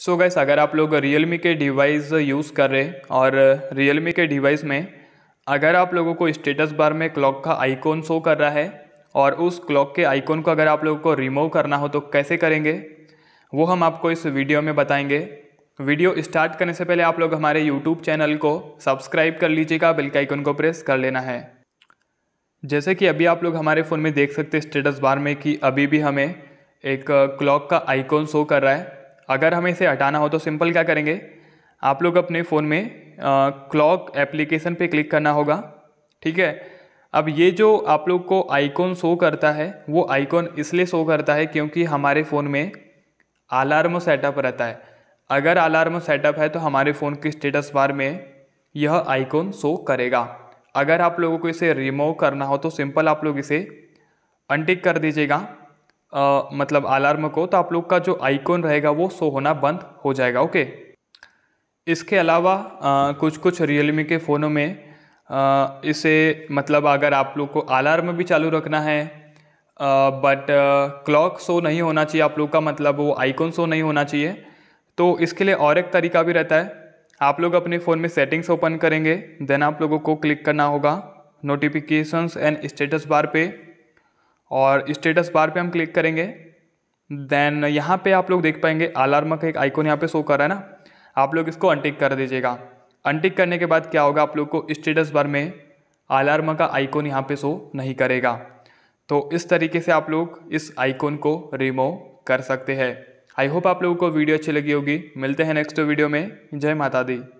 सो so gas अगर आप लोग मी के डिवाइस यूज़ कर रहे और मी के डिवाइस में अगर आप लोगों को स्टेटस बार में क्लॉक का आइकॉन शो कर रहा है और उस क्लॉक के आइकॉन को अगर आप लोगों को रिमूव करना हो तो कैसे करेंगे वो हम आपको इस वीडियो में बताएंगे वीडियो स्टार्ट करने से पहले आप लोग हमारे यूट्यूब चैनल को सब्सक्राइब कर लीजिएगा बिल के आइकॉन को प्रेस कर लेना है जैसे कि अभी आप लोग हमारे फ़ोन में देख सकते स्टेटस बार में कि अभी भी हमें एक क्लॉक का आइकॉन शो कर रहा है अगर हमें इसे हटाना हो तो सिंपल क्या करेंगे आप लोग अपने फ़ोन में क्लॉक एप्लीकेशन पे क्लिक करना होगा ठीक है अब ये जो आप लोग को आइकॉन शो करता है वो आइकॉन इसलिए शो करता है क्योंकि हमारे फ़ोन में अलार्म सेटअप रहता है अगर अलार्म सेटअप है तो हमारे फ़ोन के स्टेटस बार में यह आइकॉन शो करेगा अगर आप लोगों को इसे रिमूव करना हो तो सिंपल आप लोग इसे अनटिक कर दीजिएगा आ, मतलब अलार्म को तो आप लोग का जो आइकॉन रहेगा वो शो होना बंद हो जाएगा ओके इसके अलावा आ, कुछ कुछ रियलमी के फ़ोनों में आ, इसे मतलब अगर आप लोग को अलार्म भी चालू रखना है बट क्लॉक शो नहीं होना चाहिए आप लोग का मतलब वो आइकॉन शो नहीं होना चाहिए तो इसके लिए और एक तरीका भी रहता है आप लोग अपने फ़ोन में सेटिंग्स ओपन करेंगे देन आप लोगों को क्लिक करना होगा नोटिफिकेशंस एंड स्टेटस बार पे और स्टेटस बार पे हम क्लिक करेंगे देन यहाँ पे आप लोग देख पाएंगे अलार्म का एक आइकॉन यहाँ पे शो कर रहा है ना आप लोग इसको अनटिक कर दीजिएगा अनटिक करने के बाद क्या होगा आप लोग को स्टेटस बार में अलार्म का आइकॉन यहाँ पे शो नहीं करेगा तो इस तरीके से आप लोग इस आइकॉन को रिमूव कर सकते हैं आई होप आप लोगों को वीडियो अच्छी लगी होगी मिलते हैं नेक्स्ट वीडियो में जय माता दी